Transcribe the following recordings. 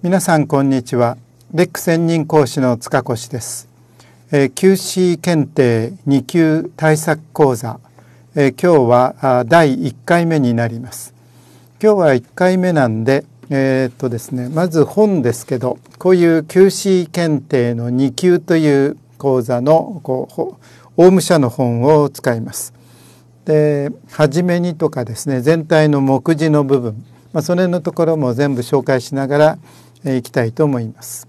皆さんこんにちはレック専任講師の塚越です、えー、QC 検定2級対策講座、えー、今日は第1回目になります今日は1回目なんでえー、っとですねまず本ですけどこういう QC 検定の2級という講座のこうオウム社の本を使いますで初めにとかですね全体の目次の部分まあ、その辺のところも全部紹介しながらいきたいと思います。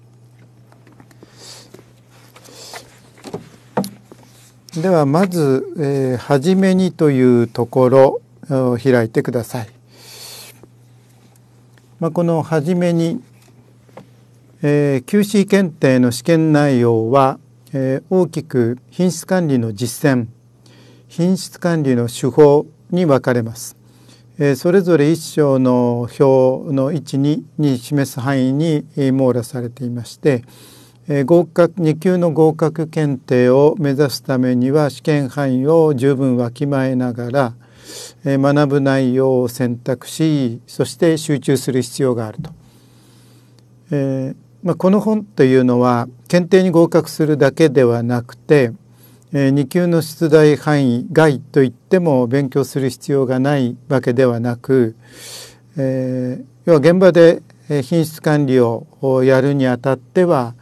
ではまず、えー、初めにというところを開いてください。まあ、この初めに、えー、QC 検定の試験内容は、えー、大きく品質管理の実践品質管理の手法に分かれます。えそれぞれ一章の表の位置にに示す範囲に、網羅されていまして、え合格2級の合格検定を目指すためには試験範囲を十分わきまえながら、え学ぶ内容を選択しそして集中する必要があると。えーまあ、この本というのは検定に合格するだけではなくてえー、2級の出題範囲外といっても勉強する必要がないわけではなく、えー、要は現場で品質管理をやるにあたっては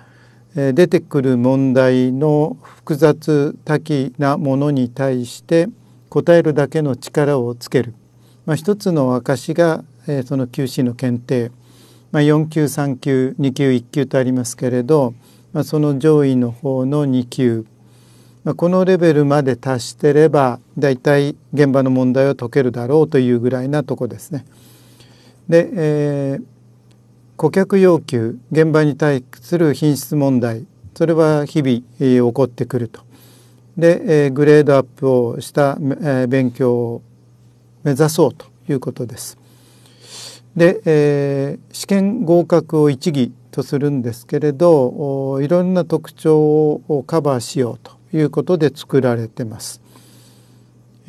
出てくる問題の複雑多岐なものに対して答えるだけの力をつける、まあ、一つの証がその QC の検定、まあ、4級3級2級1級とありますけれど、まあ、その上位の方の2級このレベルまで達してればだいたい現場の問題を解けるだろうというぐらいなとこですね。で、えー、顧客要求現場に対する品質問題それは日々、えー、起こってくると。で、えー、グレードアップをした、えー、勉強を目指そうということです。で、えー、試験合格を一義とするんですけれどいろんな特徴をカバーしようということで作られてます。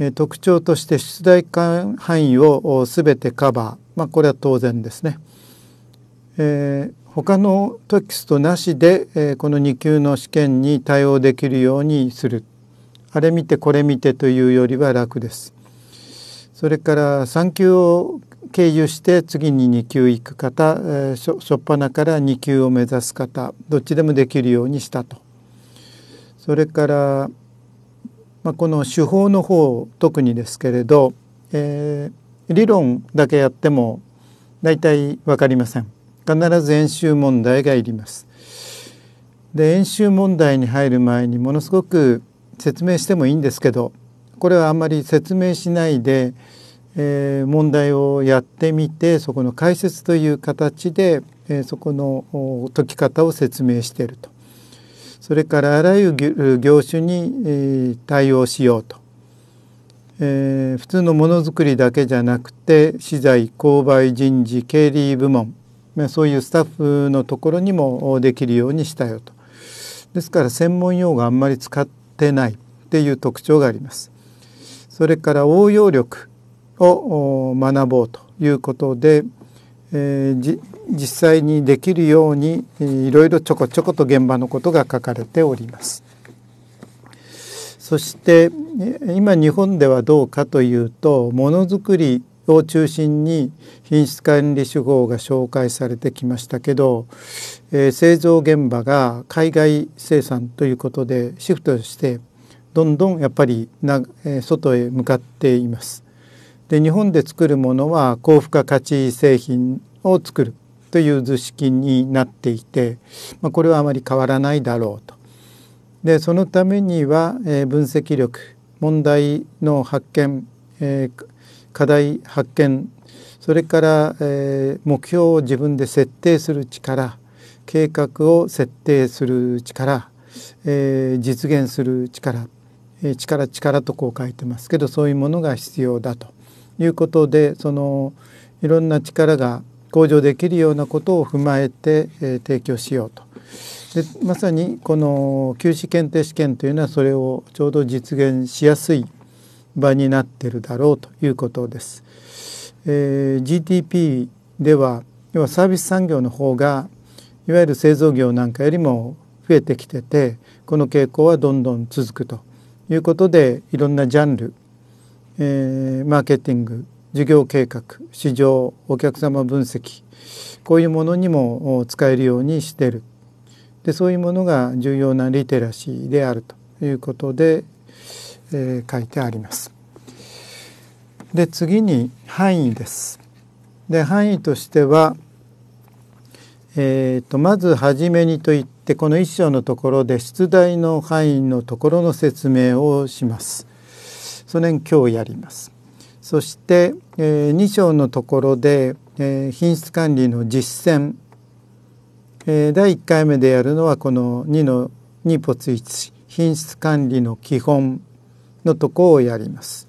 え特徴として出題範囲を全てカバー、まあ、これは当然ですね。えー、他のテキストなしで、えー、この2級の試験に対応できるようにするあれ見てこれ見てというよりは楽です。それから3級を経由して次に2級行く方、えー、しょっぱなから2級を目指す方どっちでもできるようにしたとそれから、まあ、この手法の方特にですけれど、えー、理論だけやっても大体分かりません必ず演習問題がいりますで演習問題に入る前にものすごく説明してもいいんですけどこれはあんまり説明しないで、えー、問題をやってみてそこの解説という形で、えー、そこの解き方を説明しているとそれからあらゆる業種に対応しようと、えー、普通のものづくりだけじゃなくて資材購買人事経理部門そういうスタッフのところにもできるようにしたよとですから専門用語あんまり使ってないっていう特徴がありますそれから応用力を学ぼうということで、えー、実際にできるようにいろいろちょこちょこと現場のことが書かれております。そして今日本ではどうかというとものづくりを中心に品質管理手法が紹介されてきましたけど、えー、製造現場が海外生産ということでシフトしてどんどんやっぱりな、えー、外へ向かっています。で日本で作るものは高付加価値製品を作るという図式になっていて、まあ、これはあまり変わらないだろうと。でそのためには、えー、分析力問題の発見、えー、課題発見それから、えー、目標を自分で設定する力計画を設定する力、えー、実現する力、えー、力力とこう書いてますけどそういうものが必要だということでそのいろんな力が向上できるようなことを踏まえて、えー、提供しようとでまさにこの休止検定試験というのはそれをちょうど実現しやすい場になってるだろうということです。えー、GDP では要はサービス産業の方がいわゆる製造業なんかよりも増えてきててこの傾向はどんどん続くということでいろんなジャンル、えー、マーケティング事業計画市場お客様分析こういうものにも使えるようにしているでそういうものが重要なリテラシーであるということで、えー、書いてあります。で次に範囲です。で範囲としては、えーと、まず初めにといってこの一章のところで出題の範囲のところの説明をします。その辺今日やります。そして、えー、2章のところで、えー、品質管理の実践、えー、第1回目でやるのはこの2の2ポツ1品質管理の基本のとこをやります。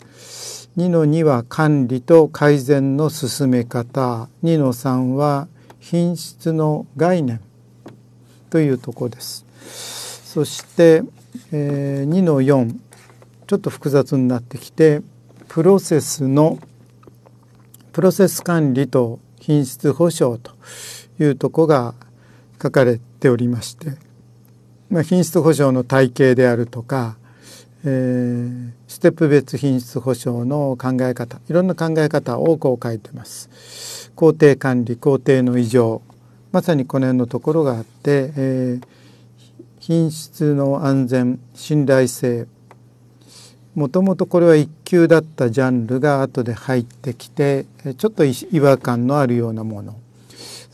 2の2は管理と改善の進め方2の3は品質の概念というとこです。そして、えー、2の4ちょっと複雑になってきてプロセスのプロセス管理と品質保証というとこが書かれておりまして、まあ、品質保証の体系であるとか、えー、ステップ別品質保証の考え方いろんな考え方をこう書いてます。工程管理工程の異常まさにこの辺のところがあって、えー、品質の安全信頼性もともとこれは一級だったジャンルが後で入ってきてちょっと違和感のあるようなもの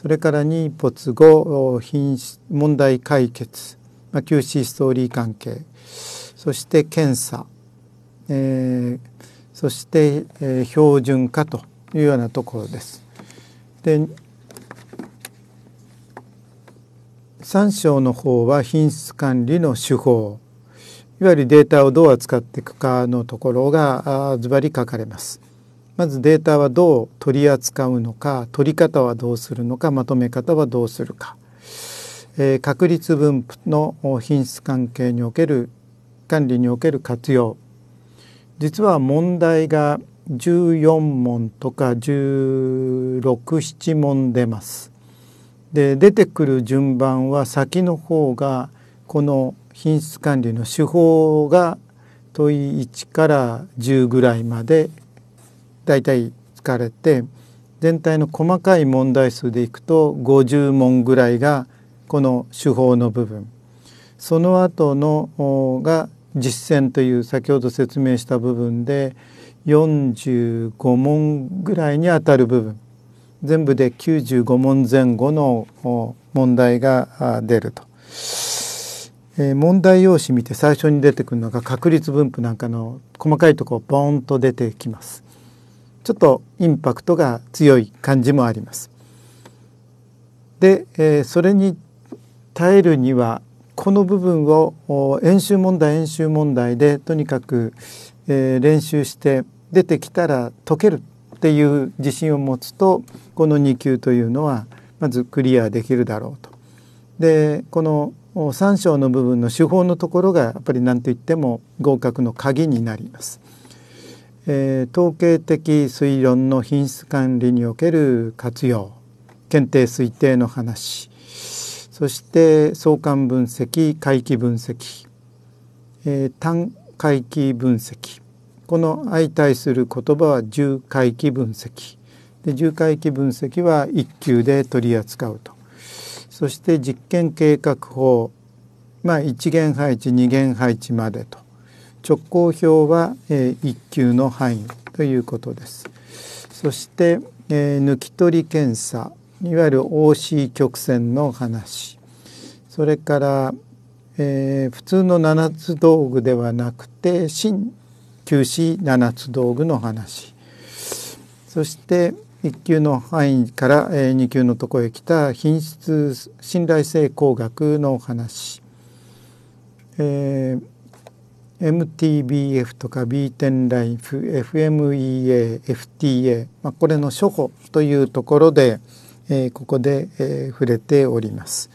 それからに没後品問題解決、まあ、QC ストーリー関係そして検査、えー、そして、えー、標準化というようなところです。で3章の方は品質管理の手法いわゆるデータをどう扱っていくかのところがズバリ書かれます。まずデータはどう取り扱うのか取り方はどうするのかまとめ方はどうするか、えー、確率分布の品質関係における管理における活用実は問題が14問とか167問出ます。で出てくる順番は先の方がこの品質管理の手法が問い1から10ぐらいまでだいたい使われて全体の細かい問題数でいくと50問ぐらいがこの手法の部分その後のが実践という先ほど説明した部分で45問ぐらいにあたる部分全部で95問前後の問題が出ると。えー、問題用紙見て最初に出てくるのが確率分布なんかの細かいとこボーンと出てきます。ちょっとインパクトが強い感じもあります。で、えー、それに耐えるにはこの部分を演習問題演習問題でとにかく、えー、練習して出てきたら解けるっていう自信を持つとこの2級というのはまずクリアできるだろうと。でこの3章の部分の手法のところがやっぱり何といっても合格の鍵になります。えー、統計的推論の品質管理における活用検定推定の話そして相関分析回帰分析、えー、単回帰分析この相対する言葉は重回帰分析で重回帰分析は1級で取り扱うとそして実験計画法、まあ、1元配置2元配置までと直行表は、え1級の範囲ということです。そして、え抜き取り検査いわゆる OC 曲線の話それから、えー、普通の7つ道具ではなくて新旧 c 7つ道具の話そして、1級の範囲から2級のとこへ来た品質信頼性工学のお話、えー、MTBF とか B10 ライフ FMEA、FTA、まあ、これの初歩というところで、えー、ここで、えー、触れております。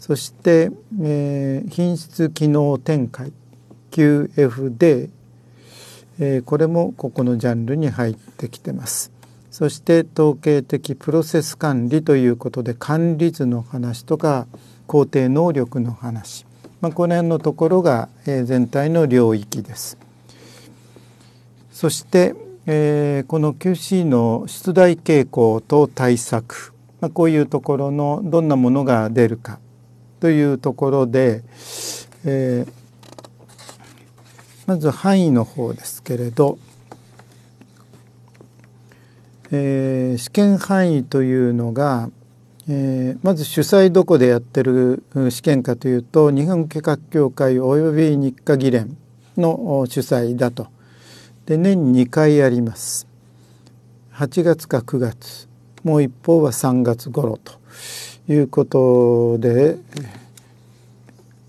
そして、えー、品質機能展開 QFD、えー、これもここのジャンルに入ってきてます。そして統計的プロセス管理ということで管理図の話とか工程能力の話、まあ、この辺のところが、え全体の領域です。そして、えこの QC の出題傾向と対策、まあ、こういうところのどんなものが出るかというところで、えー、まず範囲の方ですけれど、えー、試験範囲というのが、えー、まず主催どこでやってる試験かというと日本計画協会及び日課議連の主催だと。で年2回あります。8月か9月もう一方は3月頃ということで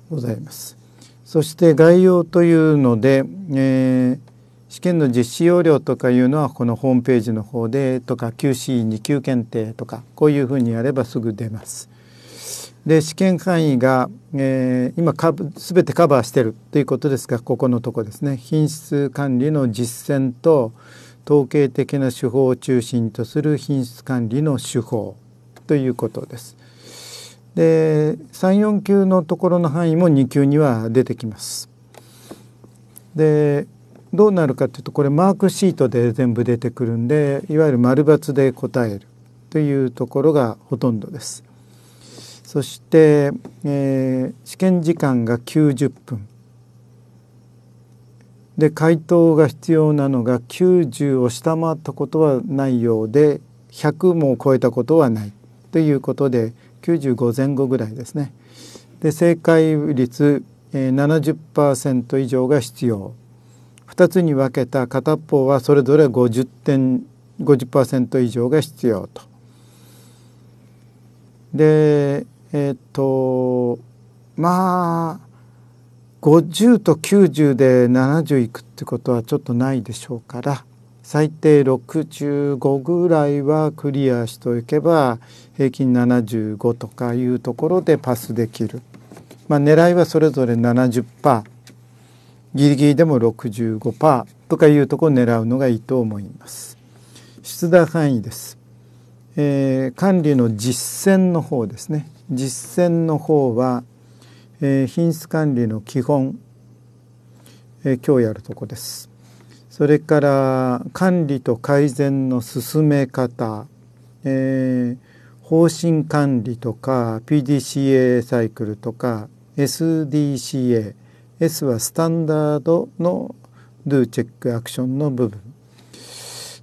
ございます。そして概要というので、えー試験の実施要領とかいうのはこのホームページの方でとか QCE2 級検定とかこういうふうにやればすぐ出ます。で試験範囲が、えー、今全てカバーしてるということですがここのとこですね品質管理の実践と統計的な手法を中心とする品質管理の手法ということです。で34級のところの範囲も2級には出てきます。でどうなるかというとこれマークシートで全部出てくるんでいわゆる丸抜で答えるというところがほとんどです。そして、えー、試験時間が90分で回答が必要なのが90を下回ったことはないようで100も超えたことはないということで95前後ぐらいですね。で正解率70%以上が必要2つに分けた片方はそれぞれ50点50%以上が必要と。でえっ、ー、とまあ50と90で70いくってことはちょっとないでしょうから最低65ぐらいはクリアしておけば平均75とかいうところでパスできる。まあ、狙いはそれぞれ70%。ギリギリでも65%とかいうところを狙うのがいいと思います。出題範囲です。えー、管理の実践の方ですね。実践の方は、えー、品質管理の基本、えー、今日やるとこです。それから管理と改善の進め方、えー、方針管理とか PDCA サイクルとか SDCA S はスタンダードの Do チェックアクションの部分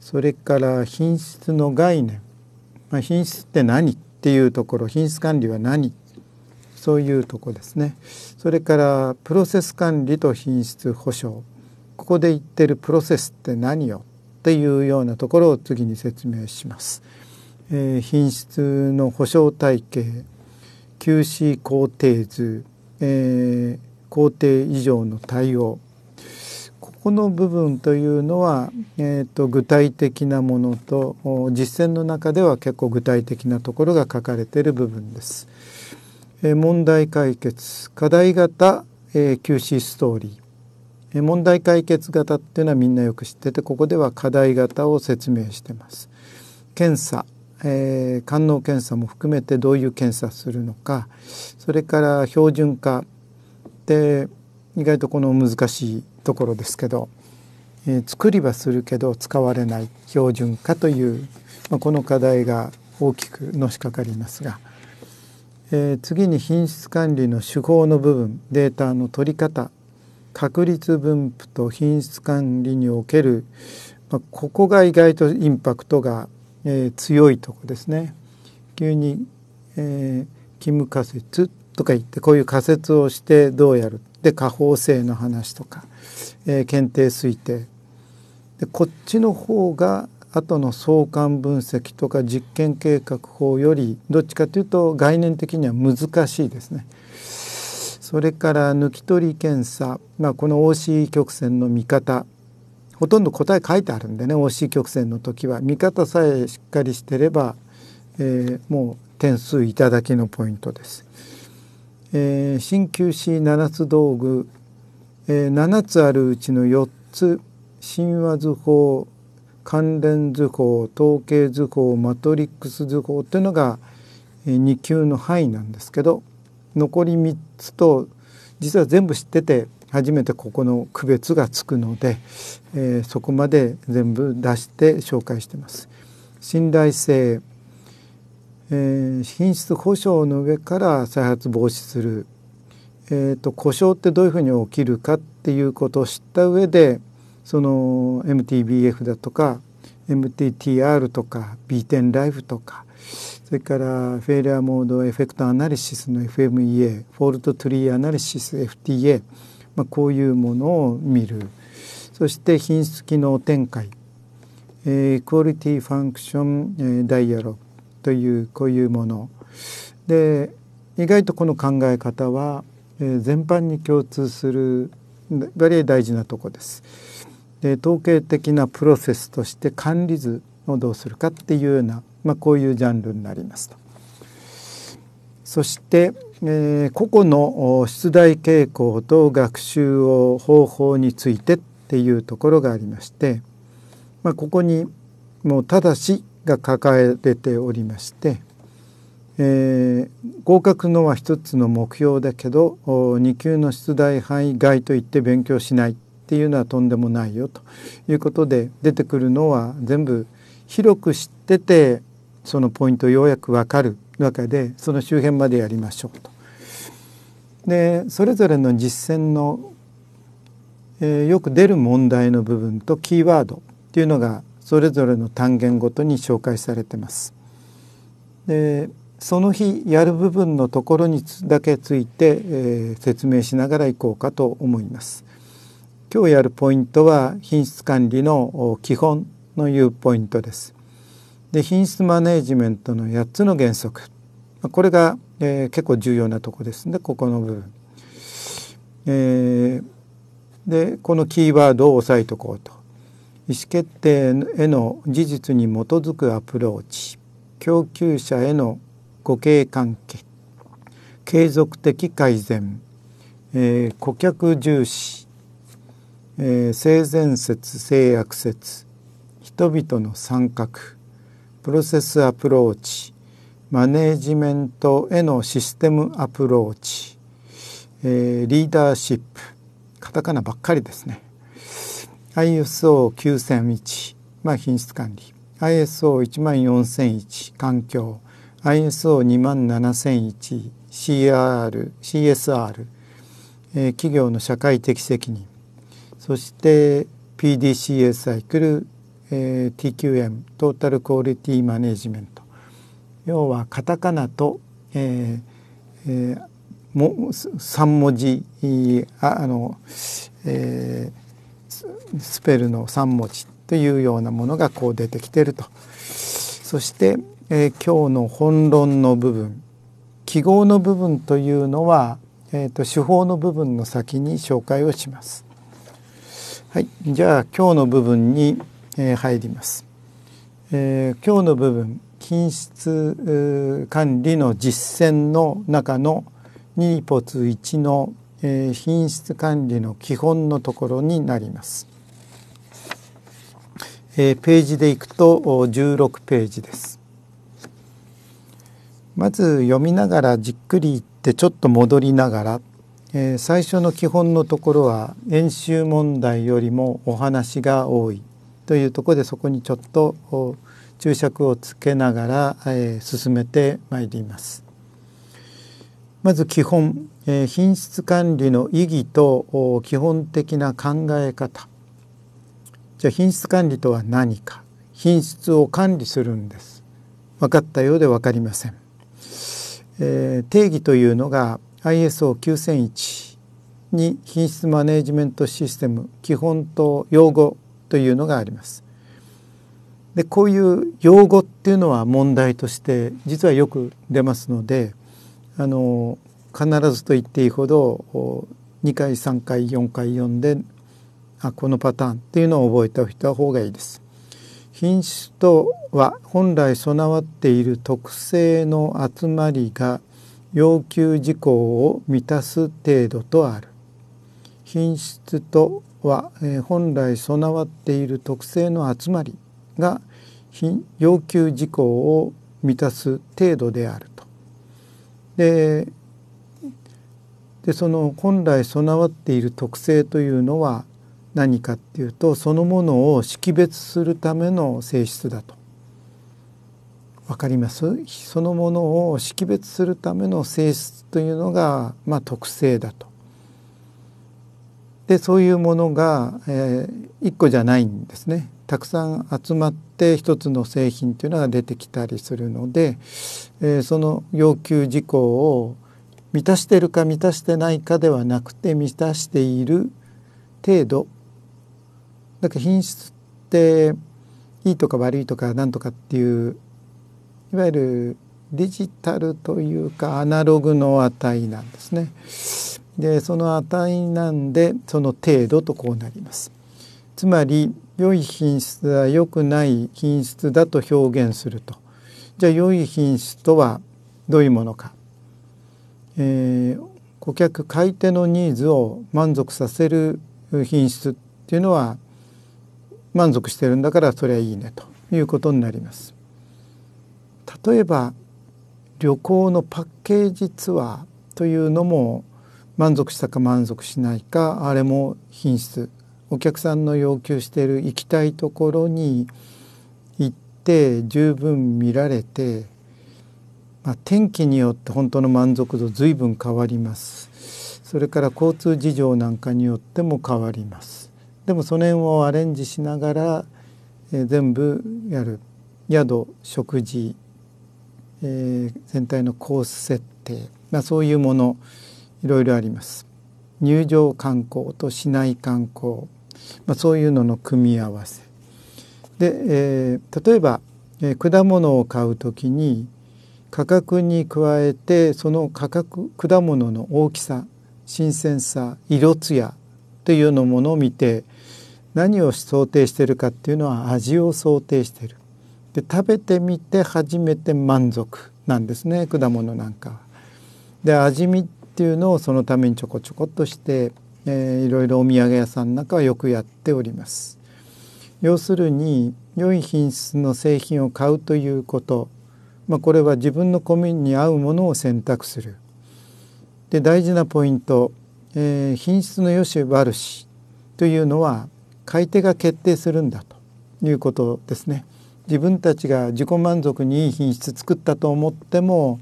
それから品質の概念、まあ、品質って何っていうところ品質管理は何そういうとこですねそれからプロセス管理と品質保証ここで言ってるプロセスって何よっていうようなところを次に説明します。えー、品質の保証体系 QC 工程図、えー皇帝以上の対応ここの部分というのは、えーと、具体的なものと実践の中では結構具体的なところが書かれている部分です。えー、問題解決課題型、えー、休止ストーリー問題解決型っていうのはみんなよく知っててここでは課題型を説明してます。検査、えー、官能検査も含めてどういう検査するのかそれから標準化って意外とこの難しいところですけど、えー、作りはするけど使われない標準化という、まあ、この課題が大きくのしかかりますが、えー、次に品質管理の手法の部分データの取り方確率分布と品質管理における、まあ、ここが意外とインパクトが、えー、強いとこですね。急に、えー、キム仮説とか言ってこういう仮説をしてどうやるで下方性の話とか、えー、検定推定でこっちの方が後の相関分析とか実験計画法よりどっちかというと概念的には難しいですね。それから抜き取り検査、まあ、この OC 曲線の見方ほとんど答え書いてあるんでね OC 曲線の時は見方さえしっかりしてれば、えー、もう点数いただきのポイントです。えー、鍼灸師七つ道具、えー、7つあるうちの4つ神話図法関連図法統計図法マトリックス図法というのが、えー、2級の範囲なんですけど残り3つと実は全部知ってて初めてここの区別がつくので、えー、そこまで全部出して紹介してます。信頼性えー、品質保証の上から再発防止する、えーと、故障ってどういうふうに起きるかっていうことを知った上でその MTBF だとか MTTR とか B10 ライフとかそれからフェイリアモードエフェクトアナリシスの FMEA フォルトトリーアナリシス FTA、まあ、こういうものを見るそして品質機能展開、えー、クオリティファンクション、えー、ダイアログというこういうもので意外とこの考え方は、えー、全般に共通する割合大事なとこです。で統計的なプロセスとして管理図をどうするかっていうような、まあ、こういうジャンルになりますと。そして、えー、個々の出題傾向と学習を方法についてっていうところがありまして、まあ、ここにもうただしが書かれておりまして、えー、合格のは一つの目標だけど2級の出題範囲外といって勉強しないっていうのはとんでもないよということで出てくるのは全部広く知っててそのポイントようやくわかるわけでその周辺までやりましょうと。でそれぞれの実践の、えー、よく出る問題の部分とキーワードっていうのがそれぞれの単元ごとに紹介されてます。でその日やる部分のところにだけついて、えー、説明しながら行こうかと思います。今日やるポイントは品質管理の基本のいうポイントです。で品質マネジメントの8つの原則これが、えー、結構重要なとこですねここの部分。えー、でこのキーワードを押さえておこうと意思決定への事実に基づくアプローチ供給者への互恵関係継続的改善、えー、顧客重視、えー、性善説性悪説人々の参画プロセスアプローチマネージメントへのシステムアプローチ、えー、リーダーシップカタカナばっかりですね。ISO9001、まあ、品質管理 ISO14001 環境 ISO27001 CR、CSR、えー、企業の社会的責任そして PDCA サイクル、えー、TQM トータルクオリティマネジメント要はカタカナと、えーえー、も3文字あの、えー、スペルの3文字というようなものがこう出てきていると。そして、えー、今日の本論の部分記号の部分というのは、えーと、手法の部分の先に紹介をします。はい、じゃあ今日の部分に、えー、入ります。えー、今日の部分品質管理の実践の中の2ポツ1のえ品質管理の基本のところになります。えページでいくと16ページです。まず読みながらじっくり言ってちょっと戻りながら、え最初の基本のところは演習問題よりもお話が多いというところでそこにちょっと注釈をつけながら、え進めてまいります。まず基本え品質管理の意義と基本的な考え方じゃあ品質管理とは何か品質を管理するんです分かったようで分かりません、えー、定義というのが ISO9001 に品質マネジメントシステム基本と用語というのがありますでこういう用語っていうのは問題として実はよく出ますのであの必ずと言っていいほど2回3回4回読んであこのパターンっていうのを覚えておいた方がいいです。品質とは本来備わっている特性の集まりが要求事項を満たす程度とある。品質とは、え本来備わっている特性の集まりが要求事項を満たす程度であると。ででその本来備わっている特性というのは何かっていうとそのものを識別するための性質だと。わかりますそのものを識別するための性質というのが、まあ、特性だと。でそういうものが、えー、1個じゃないんですね。たくさん集まって一つの製品というのが出てきたりするので、えー、その要求事項を満たしているか満たしてないかではなくて満たしている程度だから品質っていいとか悪いとか何とかっていういわゆるデジタルというかアナログの値なんですね。でその値なんでその程度とこうなります。つまり良い品質は良くない品質だと表現するとじゃあ良い品質とはどういうものかえー、顧客買い手のニーズを満足させる品質っていうのは満足してるんだからそれはいいねということになります。例えば旅行のパッケージツアーというのも満足したか満足しないかあれも品質お客さんの要求している行きたいところに行って十分見られてまあ、天気によって本当の満足度随分変わりますそれから交通事情なんかによっても変わりますでもその辺をアレンジしながら、えー、全部やる宿食事、えー、全体のコース設定、まあ、そういうものいろいろあります入場観光と市内観光、まあ、そういうのの組み合わせで、えー、例えば、えー、果物を買うときに価格に加えてその価格果物の大きさ新鮮さ色艶というようなものを見て何を想定しているかっていうのは味を想定しているで食べてみて初めて満足なんですね果物なんかは。で味見っていうのをそのためにちょこちょこっとして、えー、いろいろお土産屋さんなんかはよくやっております。要するに良い品質の製品を買うということまあ、これは自分のコミュニティに合うものを選択する。で大事なポイント、えー、品質の良し悪しというのは買い手が決定するんだということですね。自分たちが自己満足にいい品質作ったと思っても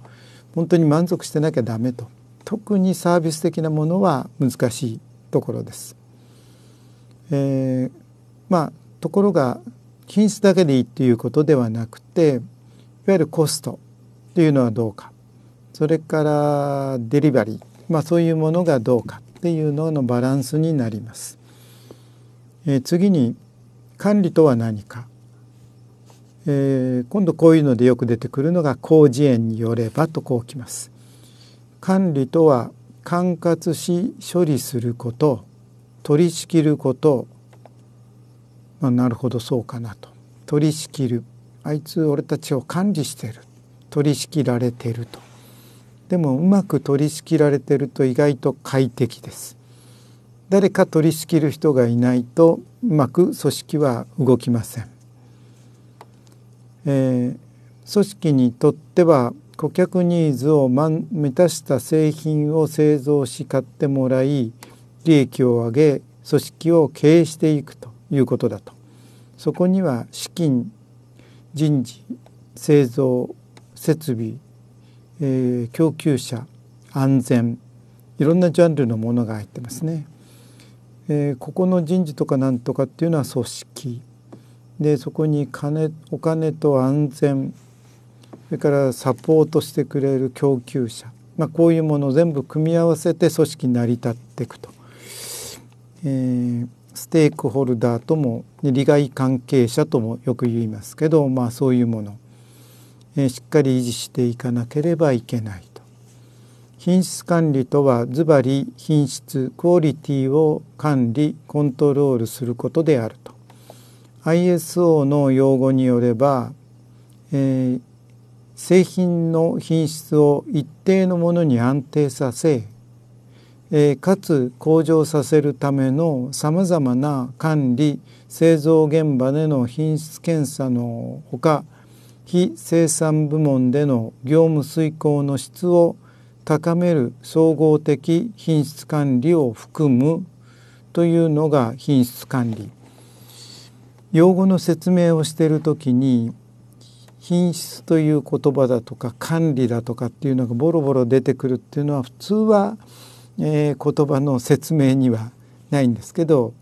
本当に満足してなきゃダメと特にサービス的なものは難しいところです。えー、まあところが品質だけでいいっていうことではなくてわゆるコストというのはどうかそれからデリバリー、まあ、そういうものがどうかっていうののバランスになります。えー、次に管理とは何か、えー、今度こういうのでよく出てくるのが工事園によればとこうきます。管理とは管轄し処理すること取り仕切ること、まあ、なるほどそうかなと取り仕切るあいつ俺たちを管理してる取り仕切られてるとでもうまく取り仕切られてると意外と快適です誰か取り仕切る人がいないとうまく組織は動きません、えー、組織にとっては顧客ニーズを満たした製品を製造し買ってもらい利益を上げ組織を経営していくということだとそこには資金人事製造設備、えー、供給者安全いろんなジャンルのものが入ってますね。えー、ここの人事とかなんとかっていうのは組織でそこに金お金と安全それからサポートしてくれる供給者、まあ、こういうものを全部組み合わせて組織に成り立っていくと。えーステークホルダーとも利害関係者ともよく言いますけど、まあ、そういうもの、えしっかり維持していかなければいけないと。品質管理とはズバリ品質クオリティを管理コントロールすることであると。ISO の用語によれば、えー、製品の品質を一定のものに安定させえかつ向上させるためのさまざまな管理製造現場での品質検査のほか非生産部門での業務遂行の質を高める総合的品質管理を含むというのが品質管理。用語の説明をしている時に品質という言葉だとか管理だとかっていうのがボロボロ出てくるっていうのは普通はえー、言葉の説明にはないんですけど、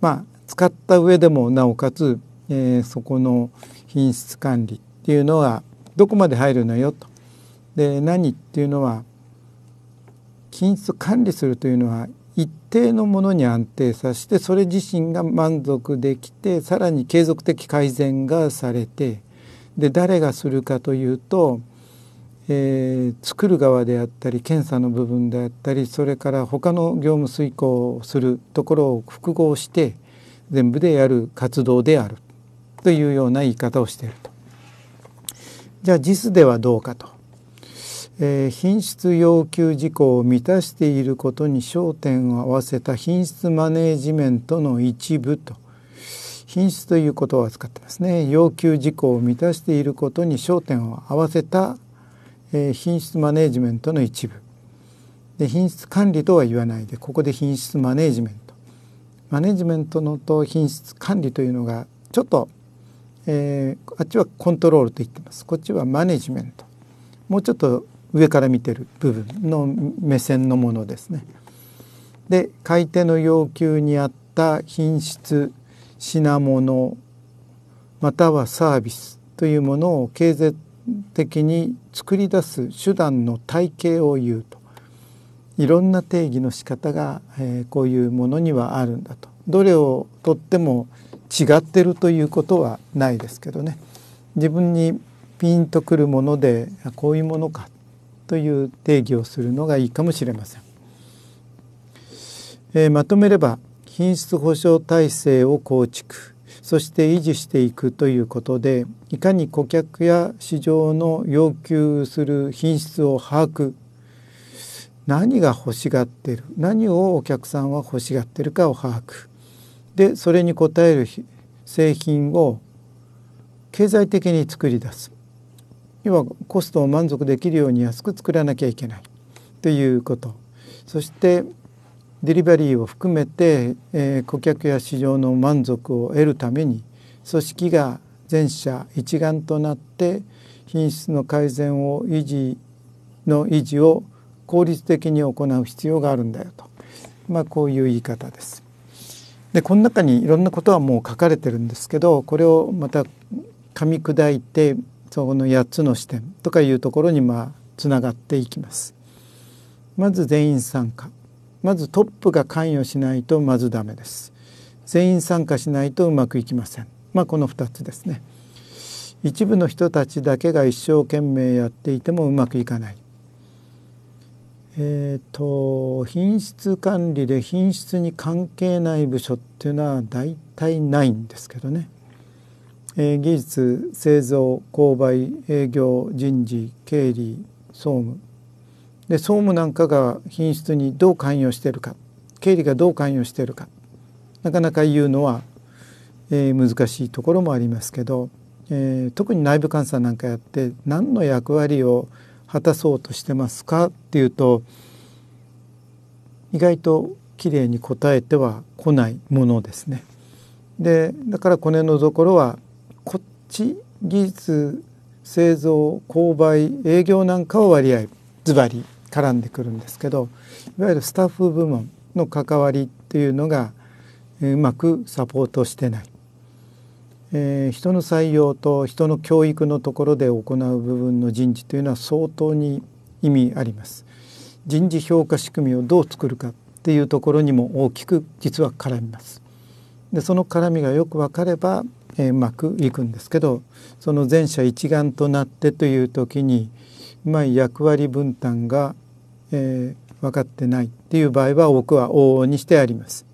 まあ、使った上でもなおかつ、えー、そこの品質管理っていうのはどこまで入るのよと。で何っていうのは品質管理するというのは一定のものに安定させてそれ自身が満足できてさらに継続的改善がされてで誰がするかというとえー、作る側であったり検査の部分であったりそれから他の業務遂行をするところを複合して全部でやる活動であるというような言い方をしていると。じゃあ JIS ではどうかと。えー、品質要求事項を満たしていることに焦点を合わせた品質マネージメントの一部と品質ということを扱ってますね要求事項を満たしていることに焦点を合わせたえ品質マネジメントの一部で品質管理とは言わないでここで品質マネジメントマネジメントのと品質管理というのがちょっと、えー、あっちはコントロールと言ってますこっちはマネジメントもうちょっと上から見てる部分の目線のものですね。で買い手の要求に合った品質品物またはサービスというものを経済的に作り出す手段の体系を言うといろんな定義の仕方が、えー、こういうものにはあるんだとどれをとっても違ってるということはないですけどね自分にピンとくるものでこういうものかという定義をするのがいいかもしれません。えー、まとめれば品質保証体制を構築そして維持していくということでいかに顧客や市場の要求する品質を把握何が欲しがってる何をお客さんは欲しがってるかを把握でそれに応える製品を経済的に作り出す要はコストを満足できるように安く作らなきゃいけないということそしてデリバリーを含めて、えー、顧客や市場の満足を得るために組織が全社一丸となって品質の改善を維持の維持を効率的に行う必要があるんだよと、まあ、こういう言い方です。でこの中にいろんなことはもう書かれてるんですけどこれをまた噛み砕いてそこの8つの視点とかいうところにまあつながっていきます。まず全員参加まずトップが関与しないとまずダメです全員参加しないとうまくいきませんまあこの2つですね一部の人たちだけが一生懸命やっていてもうまくいかないえーと、品質管理で品質に関係ない部署っていうのは大体ないんですけどね、えー、技術製造購買営業人事経理総務で総務なんかが品質にどう関与してるか経理がどう関与してるかなかなか言うのは、えー、難しいところもありますけど、えー、特に内部監査なんかやって何の役割を果たそうとしてますかっていうと意外ときれいに答えてはこないものですね。でだからこれのところはこっち技術製造購買営業なんかを割合ズバリ絡んでくるんですけどいわゆるスタッフ部門の関わりというのがうまくサポートしてない、えー、人の採用と人の教育のところで行う部分の人事というのは相当に意味あります人事評価仕組みをどう作るかっていうところにも大きく実は絡みますでその絡みがよく分かれば、えー、うまくいくんですけどその全社一丸となってという時にうまい役割分担が、えー、分かってないっていう場合は多くは往々にしてあります。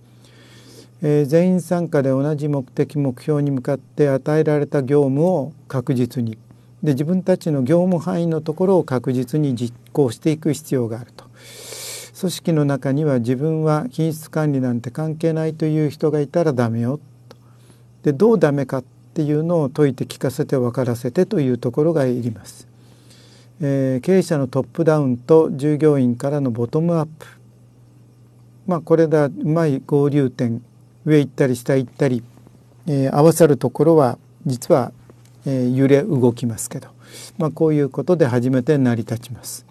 えー、全員参加で同じ目的目標に向かって与えられた業務を確実にで自分たちの業務範囲のところを確実に実行していく必要があると。組織の中には自分は品質管理なんて関係ないという人がいたらダメよと。でどうダメかっていうのを解いて聞かせて分からせてというところがいります。え経営者のトップダウンと従業員からのボトムアップ、まあ、これだうまい合流点上行ったり下行ったり、えー、合わさるところは実は、えー、揺れ動きますけど、まあ、こういうことで初めて成り立ちます。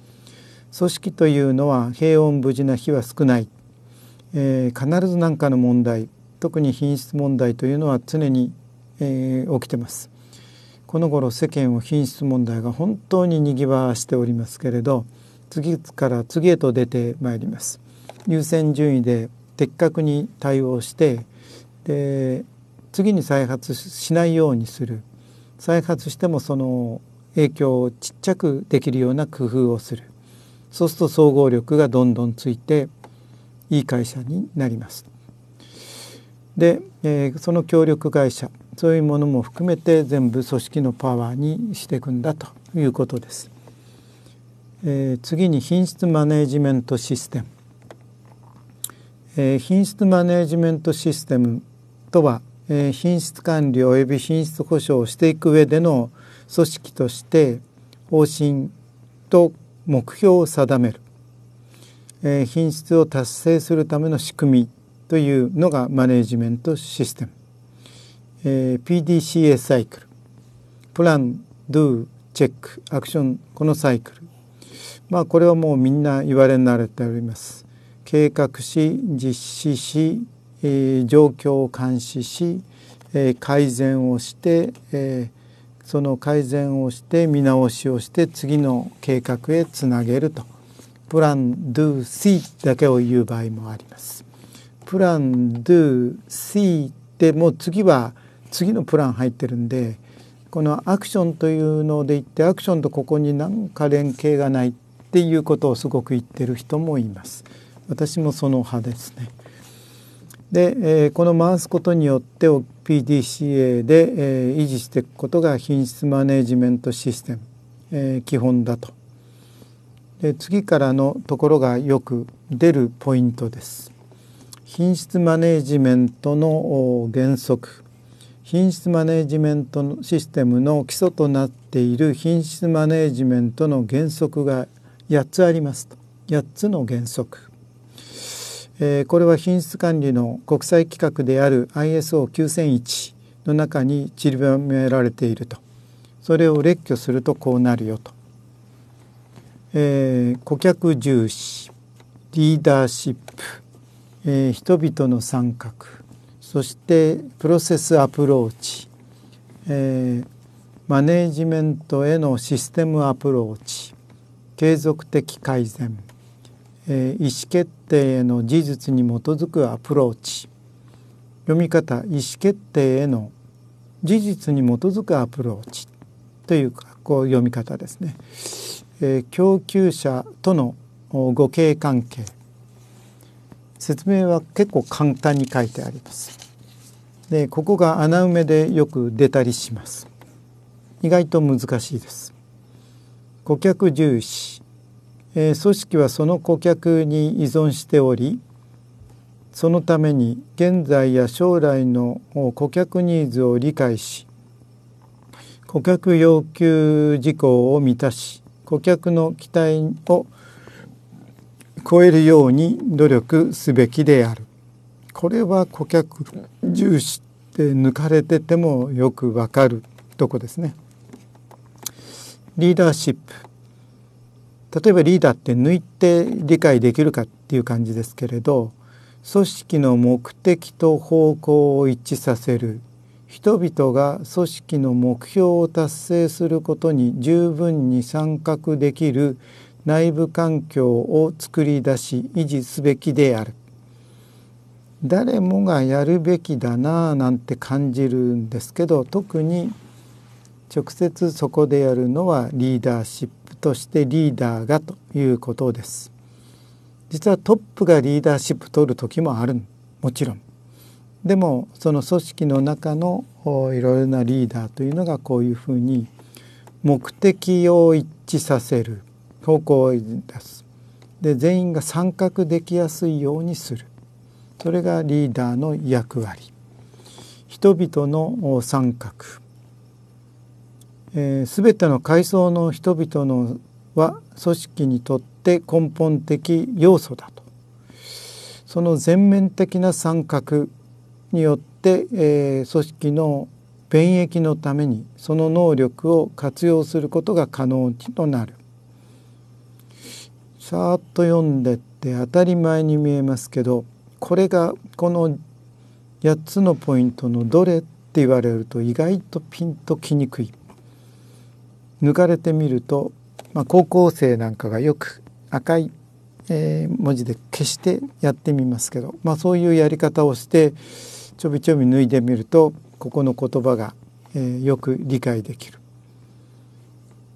組織というのは平穏無事な日は少ない、えー、必ず何かの問題特に品質問題というのは常に、えー、起きてます。この頃世間を品質問題が本当ににぎわしておりますけれど次から次へと出てまいります。優先順位で的確に対応してで次に再発しないようにする再発してもその影響をちっちゃくできるような工夫をするそうすると総合力がどんどんついていい会社になります。で、えー、その協力会社そういうものも含めて全部組織のパワーにしていくんだということです。えー、次に品質マネジメントシステム、えー、品質マネジメントシステムとは、えー、品質管理及び品質保証をしていく上での組織として方針と目標を定める、えー、品質を達成するための仕組みというのがマネジメントシステムえー、PDCA サイクルプラン・ドゥ・チェックアクションこのサイクルまあこれはもうみんな言われ慣なれております。計画し実施し、えー、状況を監視し、えー、改善をして、えー、その改善をして見直しをして次の計画へつなげるとプラン・ドゥ・シーだけを言う場合もあります。プラン・ドゥ・シーでも次は次のプラン入ってるんでこのアクションというので言ってアクションとここになんか連携がないっていうことをすごく言ってる人もいます。私もその派ですね。で、えー、この回すことによって PDCA で、えー、維持していくことが品質マネジメントシステム、えー、基本だと。で次からのところがよく出るポイントです。品質マネジメントの原則品質マネジメントシステムの基礎となっている品質マネジメントの原則が8つありますと8つの原則、えー、これは品質管理の国際規格である ISO9001 の中に散りばめられているとそれを列挙するとこうなるよと、えー、顧客重視リーダーシップ、えー、人々の参画そしてプロセスアプローチ、えー、マネージメントへのシステムアプローチ継続的改善、えー、意思決定への事実に基づくアプローチ読み方意思決定への事実に基づくアプローチというこう読み方ですね、えー、供給者との互恵関係説明は結構簡単に書いてあります。でここが穴埋めでよく出たりします意外と難しいです顧客重視、えー、組織はその顧客に依存しておりそのために現在や将来の顧客ニーズを理解し顧客要求事項を満たし顧客の期待を超えるように努力すべきであるこれは顧客重視って抜かれててもよくわかるとこですね。リーダーシップ例えばリーダーって抜いて理解できるかっていう感じですけれど組織の目的と方向を一致させる人々が組織の目標を達成することに十分に参画できる内部環境を作り出し維持すべきである誰もがやるべきだなぁなんて感じるんですけど特に直接そこでやるのはリーダーシップとしてリーダーがということです。実はトップがリーダーシップ取る時もあるもちろん。でもその組織の中のいろいろなリーダーというのがこういうふうに目的を一致させる方向を出すで全員が参画できやすいようにするそれがリーダーの役割人々の三角すべ、えー、ての階層の人々のは組織にとって根本的要素だとその全面的な三角によって、えー、組織の便益のためにその能力を活用することが可能となるさーっと読んでって当たり前に見えますけどこれがこの8つのポイントのどれって言われると意外とピンときにくい。抜かれてみると、まあ、高校生なんかがよく赤い、えー、文字で消してやってみますけど、まあ、そういうやり方をしてちょびちょび脱いでみるとここの言葉が、えー、よく理解できる。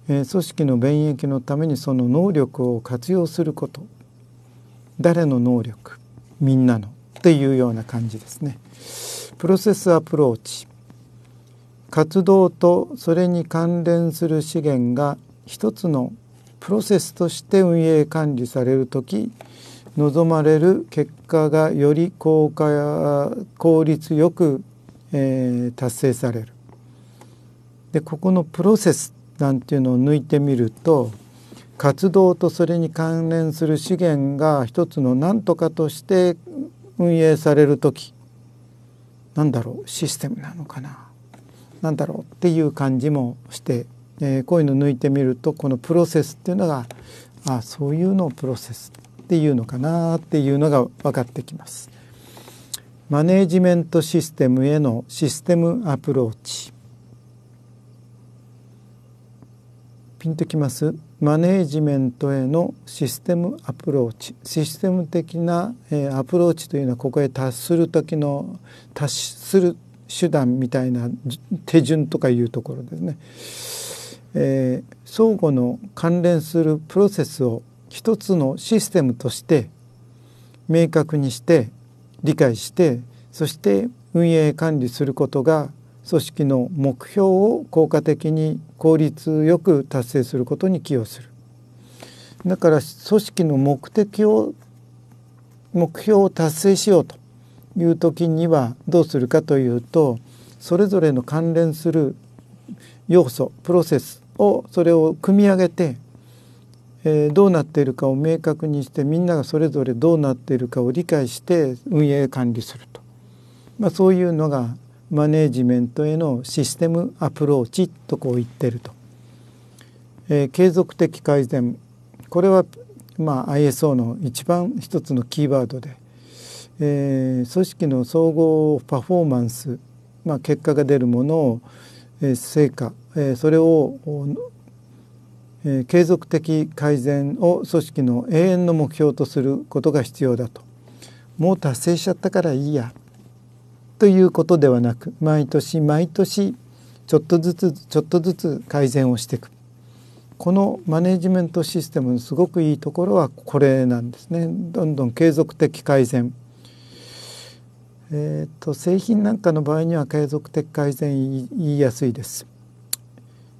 えー、組織の便益のためにその能力を活用すること誰の能力みんなのっていうような感じですね。プロセスアプローチ活動とそれに関連する資源が一つのプロセスとして運営管理される時望まれる結果がより効果や効率よく、えー、達成される。でここのプロセスなんていうのを抜いてみると活動とそれに関連する資源が一つの何とかとして運営される時なんだろうシステムなのかななんだろうっていう感じもして、えー、こういうの抜いてみるとこのプロセスっていうのがあそういうのをプロセスっていうのかなっていうのが分かってきます。マネージメントシステムへのシステムアプローチピンときますマネージメントへのシステムアプローチシステム的な、えアプローチというのはここへ達する時の達する手段みたいな手順とかいうところですね、えー、相互の関連するプロセスを一つのシステムとして明確にして理解してそして運営管理することが組織の目標を効果的に効率よく達成することに寄与するだから組織の目的を目標を達成しようという時にはどうするかというとそれぞれの関連する要素プロセスをそれを組み上げて、えー、どうなっているかを明確にしてみんながそれぞれどうなっているかを理解して運営管理すると、まあ、そういうのがマネジメントへのシステムアプローチとこう言ってると、えー、継続的改善これはまあ ISO の一番一つのキーワードで、えー、組織の総合パフォーマンス、まあ、結果が出るものを、えー、成果、えー、それを、えー、継続的改善を組織の永遠の目標とすることが必要だともう達成しちゃったからいいやということではなく毎年毎年ちょっとずつちょっとずつ改善をしていくこのマネジメントシステムのすごくいいところはこれなんですねどんどん継続的改善えーと、と製品なんかの場合には継続的改善言いやすいです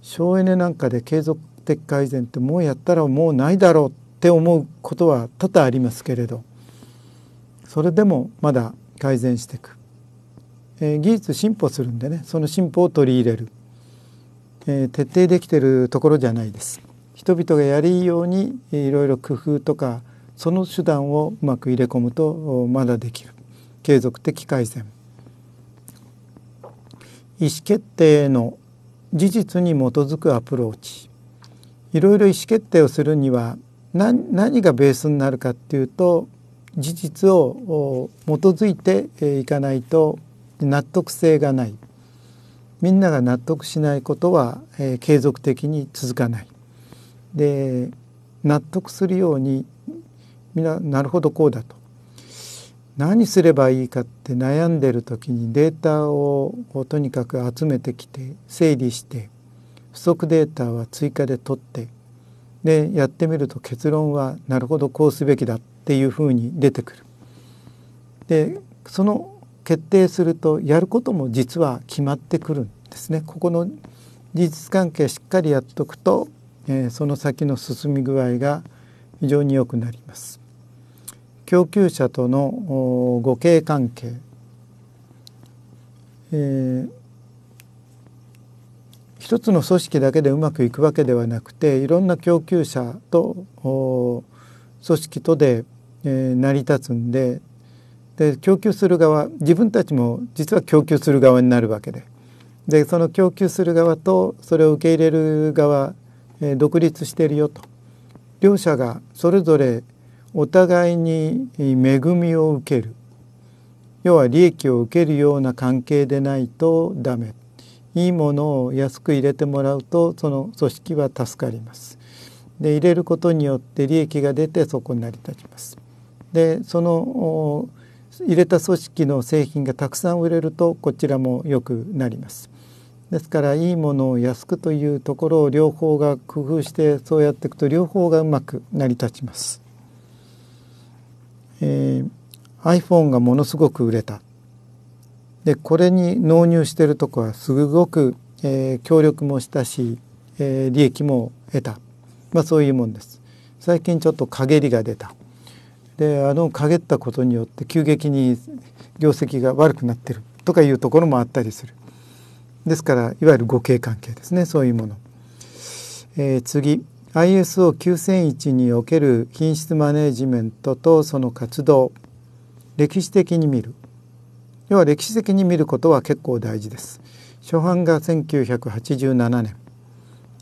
省エネなんかで継続的改善ってもうやったらもうないだろうって思うことは多々ありますけれどそれでもまだ改善していくえー、技術進歩するんでねその進歩を取り入れる、えー、徹底できてるところじゃないです。人々がやりようにいろいろ工夫とかその手段をうまく入れ込むとまだできる継続的改善意思決定の事実に基づくアプローチいろいろ意思決定をするには何がベースになるかっていうと事実を基づいていかないと納得性がないみんなが納得しないことは、えー、継続的に続かないで納得するようにみんななるほどこうだと何すればいいかって悩んでる時にデータをとにかく集めてきて整理して不足データは追加で取ってでやってみると結論はなるほどこうすべきだっていうふうに出てくる。でその決定するとやることも実は決まってくるんですね。ここの事実関係しっかりやっとくと、えー、その先の進み具合が非常に良くなります。供給者とのお互恵関係、えー、一つの組織だけでうまくいくわけではなくていろんな供給者とお組織とで、えー、成り立つんでで供給する側自分たちも実は供給する側になるわけででその供給する側とそれを受け入れる側、えー、独立してるよと両者がそれぞれお互いに恵みを受ける要は利益を受けるような関係でないとダメいいものを安く入れてもらうとその組織は助かりますで入れることによって利益が出てそこに成り立ちますでその入れた組織の製品がたくさん売れるとこちらも良くなります。ですからいいものを安くというところを両方が工夫してそうやっていくと両方がうまく成り立ちます。えー、iPhone がものすごく売れた。でこれに納入しているとこはすごく、えー、協力もしたし、えー、利益も得た、まあ、そういうもんです。最近ちょっと陰りが出た。であの陰ったことによって急激に業績が悪くなってるとかいうところもあったりするですからいわゆる互恵関係ですねそういうもの、えー、次 ISO9001 における品質マネジメントとその活動歴史的に見る要は歴史的に見ることは結構大事です初版が1987年、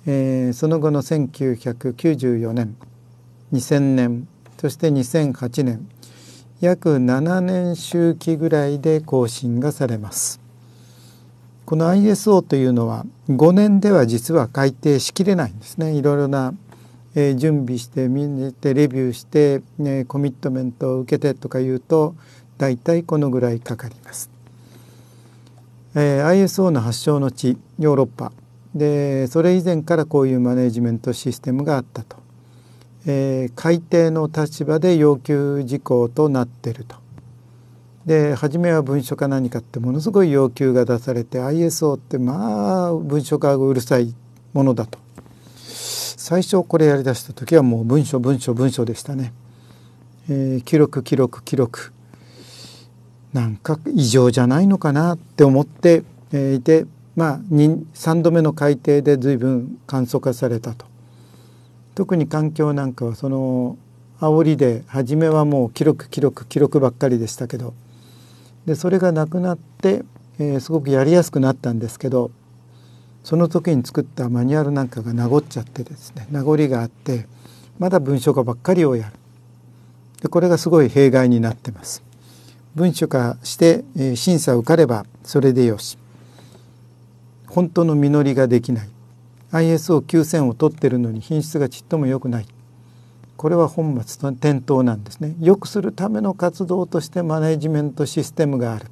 えー、その後の1994年2000年そして2008年約7年周期ぐらいで更新がされます。この ISO というのは5年では実は改定しきれないんですね。いろいろな、えー、準備して見にてレビューして、ね、コミットメントを受けてとか言うと大体このぐらいかかります。えー、ISO の発祥の地ヨーロッパでそれ以前からこういうマネジメントシステムがあったとえー、改定の立場で要求事項となってると。で初めは文書か何かってものすごい要求が出されて ISO ってまあ文書化がうるさいものだと最初これやりだした時はもう文書文書文書でしたね、えー、記録記録記録なんか異常じゃないのかなって思っていてまあ3度目の改定で随分簡素化されたと特に環境なんかはその煽りで初めはもう記録記録記録ばっかりでしたけどでそれがなくなって、えー、すごくやりやすくなったんですけどその時に作ったマニュアルなんかが名残っちゃってですね名残があってまだ文章化ばっかりをやるでこれがすごい弊害になってます。文書化して、えー、審査を受かればそれでよし本当の実りができない ISO9000 を取ってるのに品質がちっとも良くないこれは本末転倒なんですね。良くするための活動としてマネジメントシステムがある、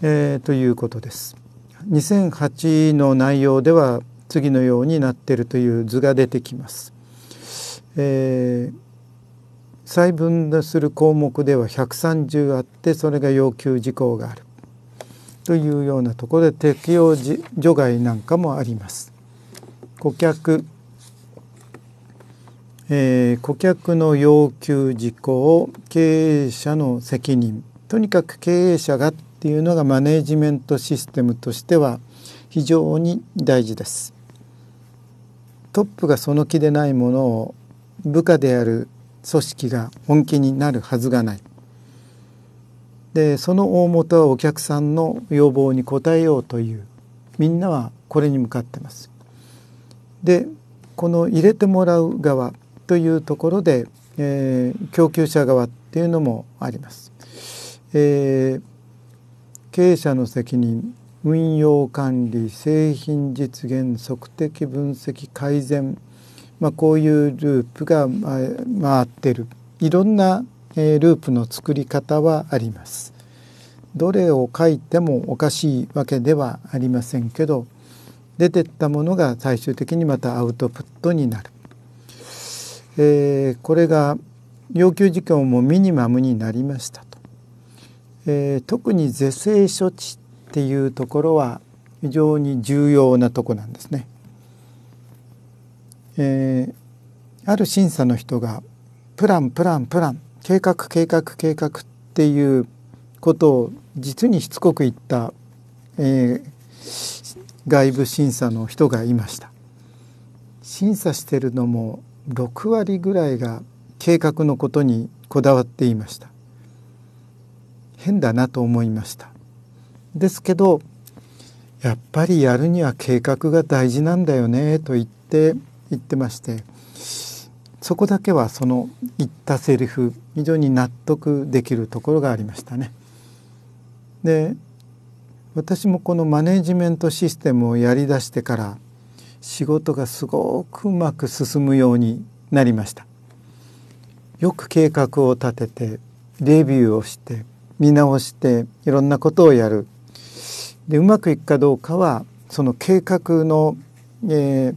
えー、ということです。2008の内容では次のようになってるという図が出てきます。えー、細分する項目では130あってそれが要求事項がある。というようなところで適用除外なんかもあります。顧客、えー、顧客の要求事項経営者の責任とにかく経営者がっていうのがマネジメントシステムとしては非常に大事です。トップがその気でないものを部下である組織が本気になるはずがない。でその大元はお客さんの要望に応えようというみんなはこれに向かってます。でこの入れてもらう側というところで、えー、供給者側っていうのもあります。えー、経営者の責任運用管理製品実現測的分析改善、まあ、こういうループが回ってるいろんなえー、ループの作り方はあります。どれを書いてもおかしいわけではありませんけど出てったものが最終的にまたアウトプットになる。えー、これが要求事項もミニマムになりましたと。えー、特に是正処置っていうところは非常に重要なとこなんですね。えー、ある審査の人がプランプランプラン計画計画計画っていうことを実にしつこく言った、えー、外部審査の人がいました審査してるのも6割ぐらいが計画のことにこだわっていました変だなと思いましたですけどやっぱりやるには計画が大事なんだよねと言って言ってましてそこだけはその言ったセリフ非常に納得できるところがありましたね。で私もこのマネジメントシステムをやりだしてから仕事がすごくうまく進むようになりました。よく計画を立ててレビューをして見直していろんなことをやるでうまくいくかどうかはその計画の、えー、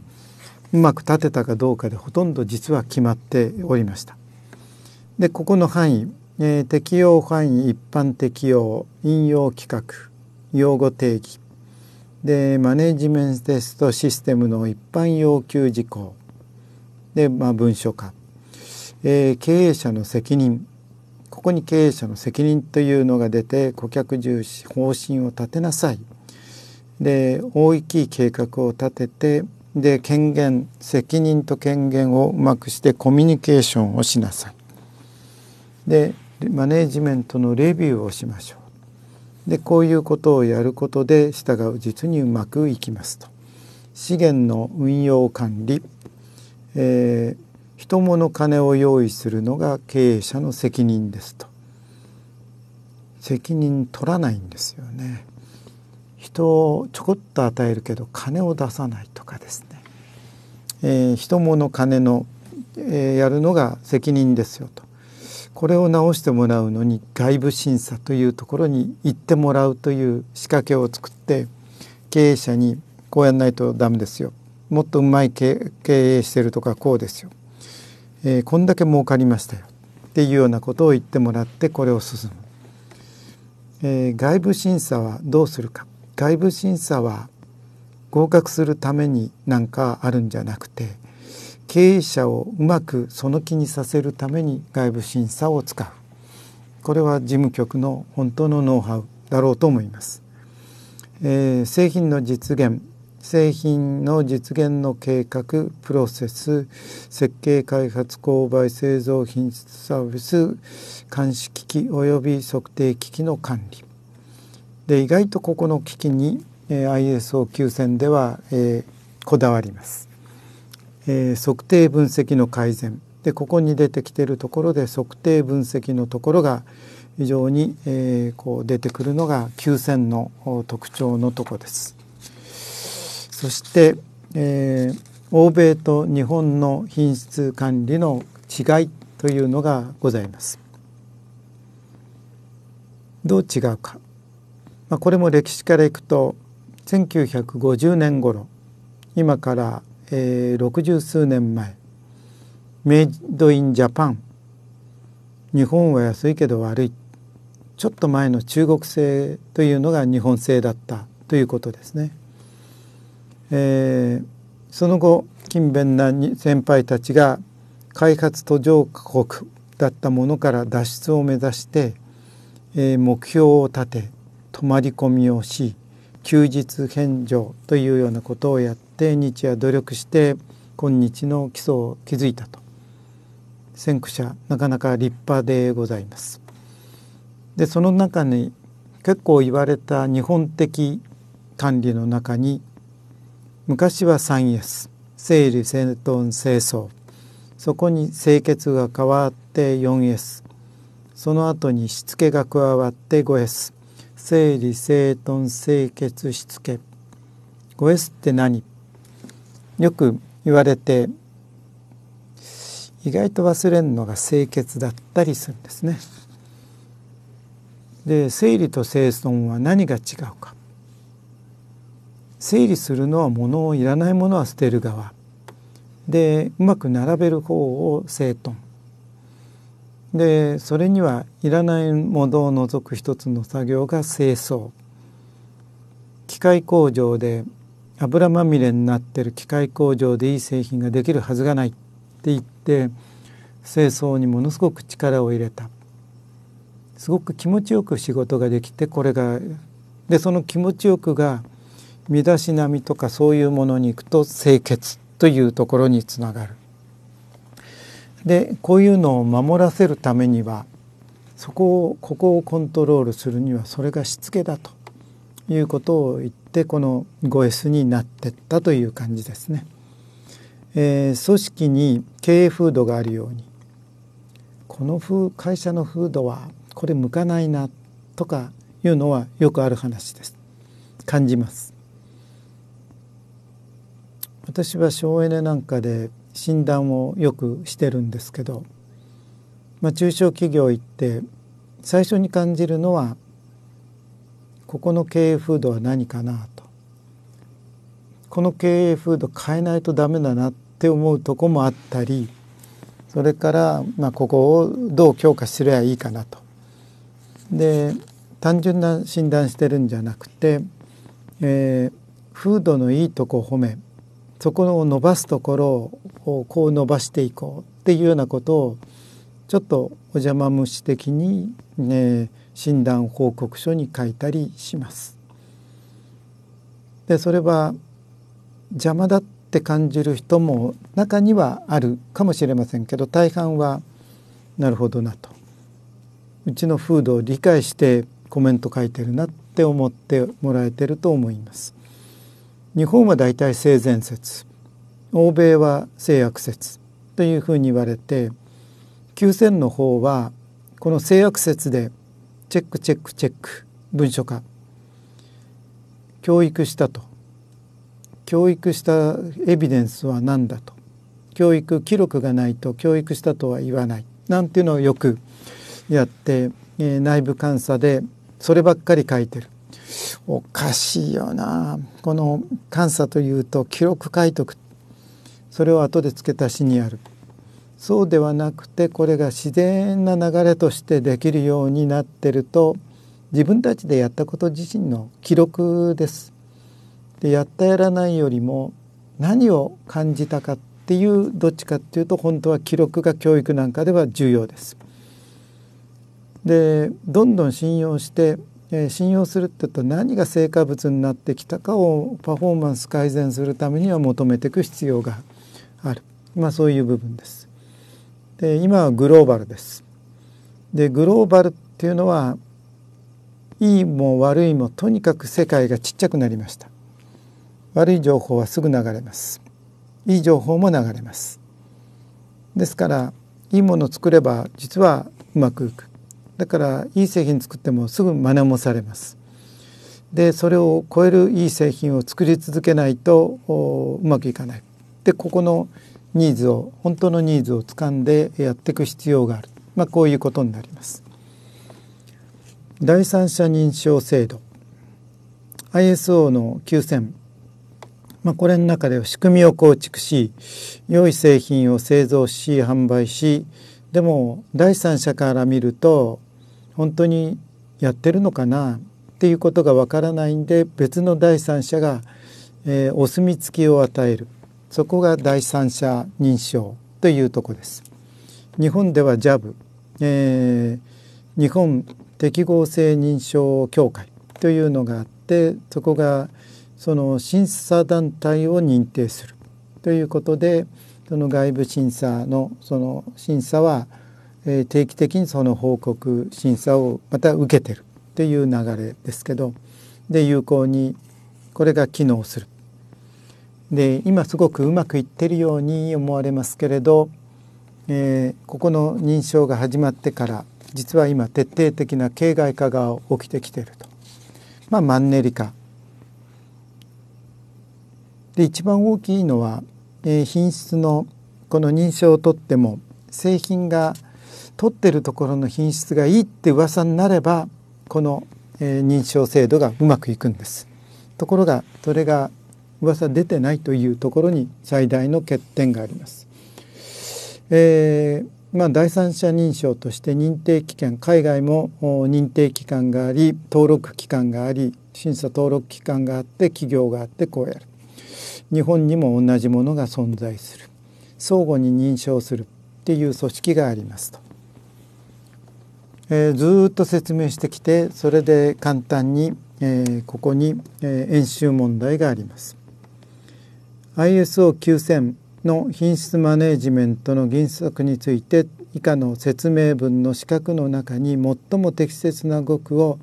うまく立てたかどうかでほとんど実は決まっておりました。でここの範囲、えー、適用範囲一般適用引用規格用語定義でマネジメントテストシステムの一般要求事項で、まあ、文書化、えー、経営者の責任ここに経営者の責任というのが出て顧客重視方針を立てなさいで大きい計画を立ててで権限責任と権限をうまくしてコミュニケーションをしなさいでマネージメントのレビューをしましょうでこういうことをやることで従う実にうまくいきますと資源の運用管理、えー、人物金を用意するのが経営者の責任ですと責任取らないんですよね人をちょこっと与えるけど金を出さないとかですね、えー、人物金の、えー、やるのが責任ですよとこれを直してもらうのに外部審査というところに行ってもらうという仕掛けを作って経営者にこうやんないと駄目ですよもっとうまい経営してるとかこうですよ、えー、こんだけ儲かりましたよっていうようなことを言ってもらってこれを進む、えー、外部審査はどうするか外部審査は合格するためになんかあるんじゃなくて経営者をうまくその気にさせるために外部審査を使うこれは事務局の本当のノウハウだろうと思います、えー、製品の実現製品の実現の計画プロセス設計開発購買製造品質サービス監視機器及び測定機器の管理で意外とここの機器に、えー、ISO9000 では、えー、こだわります、えー、測定分析の改善でここに出てきているところで測定分析のところが非常に、えー、こう出てくるのが9000の特徴のとこですそして、えー、欧米と日本の品質管理の違いというのがございますどう違うかまあ、これも歴史からいくと1950年頃今から、えー、60数年前メイドインジャパン日本は安いけど悪いちょっと前の中国製というのが日本製だったということですね。えー、その後勤勉な先輩たちが開発途上国だったものから脱出を目指して、えー、目標を立て泊まり込みをし休日返上というようなことをやって日夜努力して今日の基礎を築いたと先駆者なかなか立派でございます。でその中に結構言われた日本的管理の中に昔は 3S 整理整頓清掃そこに清潔が変わって 4S その後にしつけが加わって 5S 整理整頓清潔しつけ五 S って何よく言われて意外と忘れるのが清潔だったりするんですね。で整理と整頓は何が違うか整理するのは物をいらないものは捨てる側でうまく並べる方を整頓でそれにはいらないものを除く一つの作業が清掃機械工場で油まみれになってる機械工場でいい製品ができるはずがないって言って清掃にものすごく力を入れたすごく気持ちよく仕事ができてこれがでその気持ちよくが身だしなみとかそういうものに行くと清潔というところにつながる。でこういうのを守らせるためにはそこをここをコントロールするにはそれがしつけだということを言ってこの 5S になってったという感じですね。えー、組織に経営風土があるようにこの風会社の風土はこれ向かないなとかいうのはよくある話です。感じます。私は省エネなんかで診断をよくしてるんですけど、まあ、中小企業行って最初に感じるのはここの経営風土は何かなとこの経営風土変えないと駄目だなって思うとこもあったりそれから、まあ、ここをどう強化すればいいかなと。で単純な診断してるんじゃなくて、えー、風土のいいとこを褒めそこを伸ばすところをこう伸ばしていこうっていうようなことをちょっとお邪魔虫的に、ね、診断報告書に書いたりします。でそれは邪魔だって感じる人も中にはあるかもしれませんけど大半はなるほどなとうちの風土を理解してコメント書いてるなって思ってもらえてると思います。日本はだいたい性善説欧米は制約説というふうに言われて9 0の方はこの制約説でチェックチェックチェック文書化教育したと教育したエビデンスは何だと教育記録がないと教育したとは言わないなんていうのをよくやって、えー、内部監査でそればっかり書いてるおかしいよなこの監査というと記録書いとくそれを後で付け足しにやるそうではなくてこれが自然な流れとしてできるようになってると自分たちでやったこと自身の記録です。でやったやらないよりも何を感じたかっていうどっちかっていうと本当は記録が教育なんかでは重要です。でどんどん信用して、えー、信用するって言うと何が成果物になってきたかをパフォーマンス改善するためには求めていく必要がある。ある、まあ、そういう部分です。で今はグローバルです。でグローバルっていうのはいいも悪いもとにかく世界がちっちゃくなりました。悪い情報はすぐ流れます。いい情報も流れます。ですからいいものを作れば実はうまくいく。だからいい製品作ってもすぐ真似もされます。でそれを超えるいい製品を作り続けないとうまくいかない。でここのニーズを本当のニーズをつかんでやっていく必要がある、まあ、こういうことになります。第三者認証制度 ISO の9000、まあ、これの中では仕組みを構築し良い製品を製造し販売しでも第三者から見ると本当にやってるのかなっていうことがわからないんで別の第三者が、えー、お墨付きを与えるそこが第三者認証というとこです日本では j a b えー、日本適合性認証協会というのがあってそこがその審査団体を認定するということでその外部審査のその審査は、え定期的にその報告審査をまた受けてるという流れですけどで有効にこれが機能するで今すごくうまくいってるように思われますけれど、えー、ここの認証が始まってから実は今徹底的な形骸化が起きてきていると、まあ、マンネリ化で一番大きいのは、えー、品質のこの認証を取っても製品が取ってるところの品質がいいって噂になればこの、えー、認証制度がうまくいくんです。ところがそれが噂出てないというところに最大の欠点があります。えー、まあ、第三者認証として認定機関海外も認定機関があり登録機関があり審査登録機関があって企業があってこうやる日本にも同じものが存在する相互に認証するっていう組織がありますと、えー、ずっと説明してきてそれで簡単に、えー、ここに、え演習問題があります。ISO9000 の品質マネジメントの原則について以下の説明文の四角の中に最も適切な語句を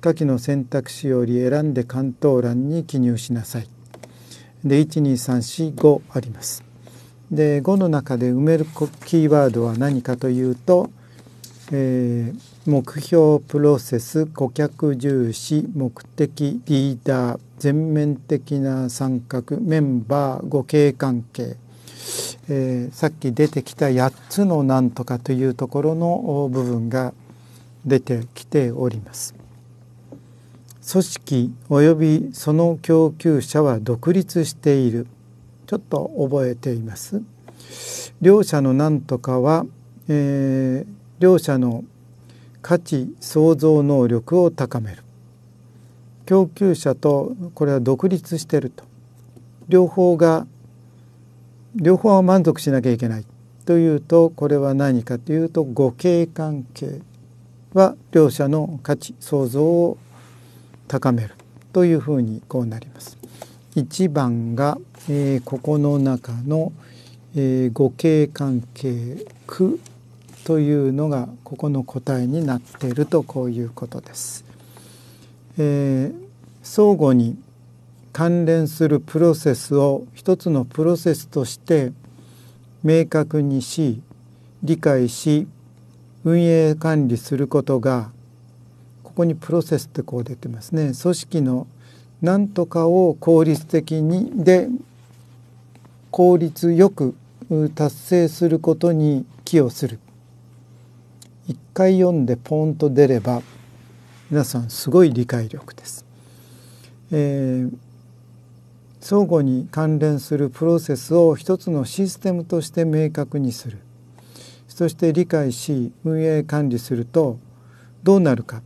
下記の選択肢より選んで関東欄に記入しなさい。で12345あります。で5の中で埋めるキーワードは何かというと、えー目標プロセス顧客重視目的リーダー全面的な参画メンバー互恵関係、えー、さっき出てきた8つのなんとかというところの部分が出てきております。組織及びその供給者は独立しているちょっと覚えています。両者のなんとかは、えー、両者の価値創造能力を高める供給者とこれは独立してると両方が両方は満足しなきゃいけないというとこれは何かというと互恵関係は両者の価値創造を高めるというふうにこうなります。1番が、えー、ここの中の、えー、互恵関係区というのがここの答えになっているとこういうことです。えー、相互に関連するプロセスを一つのプロセスとして明確にし理解し運営管理することがここにプロセスってこう出てますね組織の何とかを効率的にで効率よく達成することに寄与する一回読んでポンと出れば皆さんすごい理解力です。えー、相互に関連するプロセスを一つのシステムとして明確にするそして理解し運営管理するとどうなるか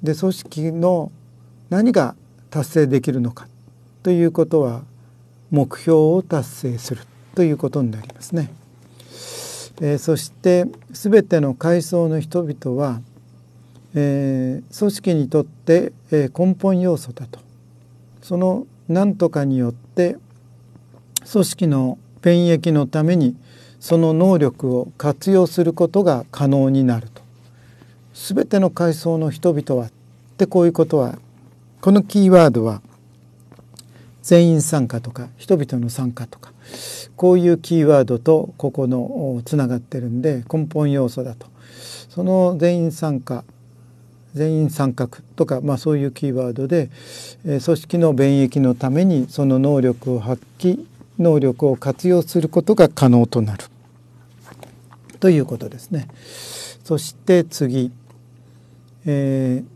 で組織の何が達成できるのかということは目標を達成するということになりますね。えー、そして全ての階層の人々は、えー、組織にとって、えー、根本要素だとその何とかによって組織の便益のためにその能力を活用することが可能になると全ての階層の人々はってこういうことはこのキーワードは全員参加とか人々の参加とかこういうキーワードとここのつながってるんで根本要素だとその全員参加全員参画とか、まあ、そういうキーワードで、えー、組織の便益のためにその能力を発揮能力を活用することが可能となるということですね。そして次、えー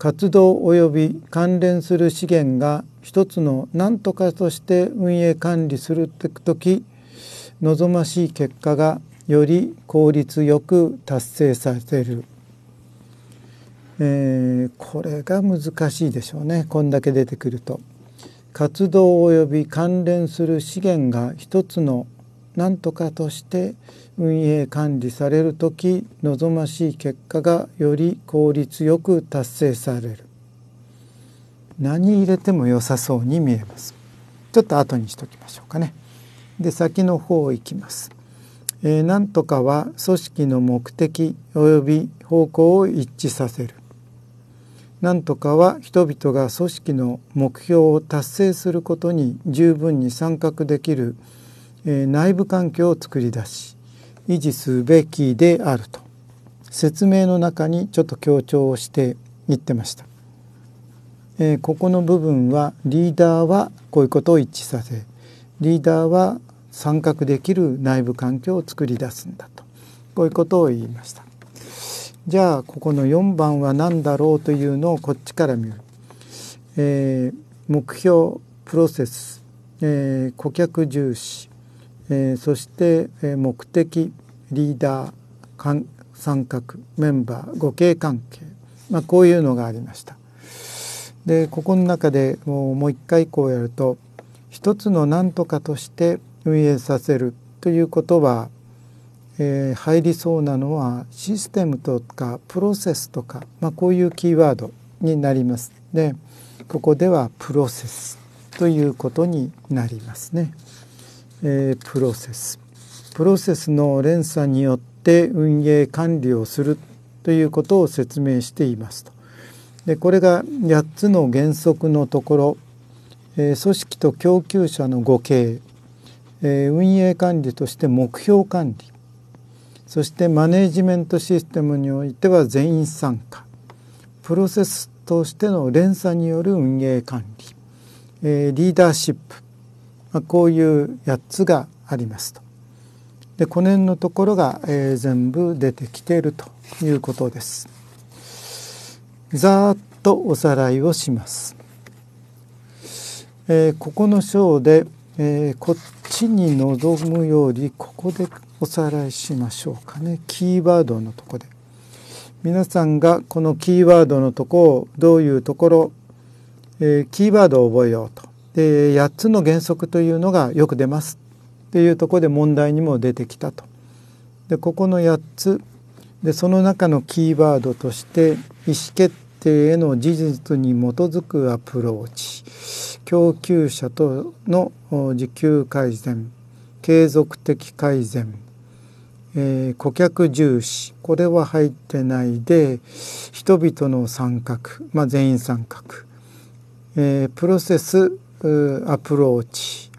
活動及び関連する資源が一つの何とかとして運営管理する時望ましい結果がより効率よく達成させる、えー、これが難しいでしょうねこんだけ出てくると。活動及び関連する資源が一つの何とかとして運営管理される時望ましい結果がより効率よく達成される何入れても良さそうに見えますちょっと後にしときましょうかねで先の方行きます、えー、なんとかは組織の目的及び方向を一致させるなんとかは人々が組織の目標を達成することに十分に参画できる、えー、内部環境を作り出し維持すべきであると説明の中にちょっと強調して言ってました、えー、ここの部分はリーダーはこういうことを一致させリーダーは参画できる内部環境を作り出すんだとこういうことを言いましたじゃあここの4番は何だろうというのをこっちから見る、えー、目標プロセス、えー、顧客重視えー、そして、えー、目的リーダー三角メンバー互恵関係、まあ、こういうのがありました。でここの中でもうもう一回こうやると一つの何とかとして運営させるということは、えー、入りそうなのはシステムとかプロセスとか、まあ、こういうキーワードになります。でここではプロセスということになりますね。えー、プロセスプロセスの連鎖によって運営管理をするということを説明していますと。でこれが8つの原則のところ、えー、組織と供給者の互恵、えー、運営管理として目標管理そしてマネジメントシステムにおいては全員参加プロセスとしての連鎖による運営管理、えー、リーダーシップまあ、こういう8つがありますと。でこの辺のところが、えー、全部出てきているということです。ざーっとおさらいをします。えー、ここの章で、えー、こっちに臨むよりここでおさらいしましょうかねキーワードのとこで。皆さんがこのキーワードのとこをどういうところ、えー、キーワードを覚えようとえー、8つの原則というのがよく出ますっていうとこで問題にも出てきたと。でここの8つでその中のキーワードとして意思決定への事実に基づくアプローチ供給者との時給改善継続的改善、えー、顧客重視これは入ってないで人々の参画、まあ、全員参画、えー、プロセスアプローチ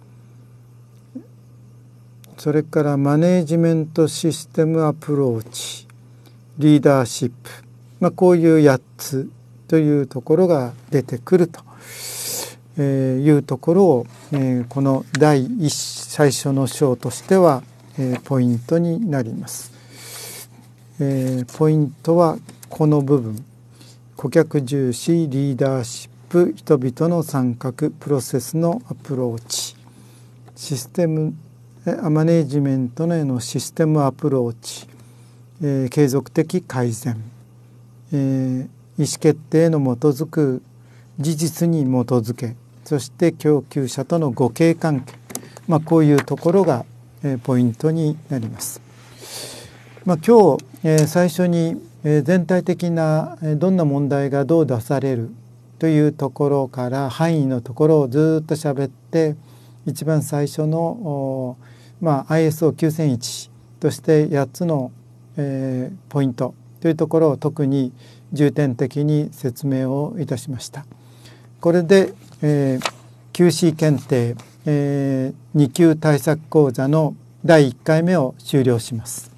それからマネージメントシステムアプローチリーダーシップ、まあ、こういう8つというところが出てくると、えいうところを、えこの第1最初の章としては、えポイントになります。えポイントはこの部分顧客重視リーダーシッププ人々の参画プロセスのアプローチシステムマネージメントへのシステムアプローチ、えー、継続的改善、えー、意思決定の基づく事実に基づけそして供給者との互恵関係、まあ、こういうところが、えー、ポイントになります。まあ、今日、えー、最初に、え全体的な、えどんな問題がどう出されるというところから範囲のところをずっと喋って一番最初の、まあ、ISO9001 として8つの、えー、ポイントというところを特に重点的に説明をいたしました。これで、えー、QC 検定、えー、2級対策講座の第1回目を終了します。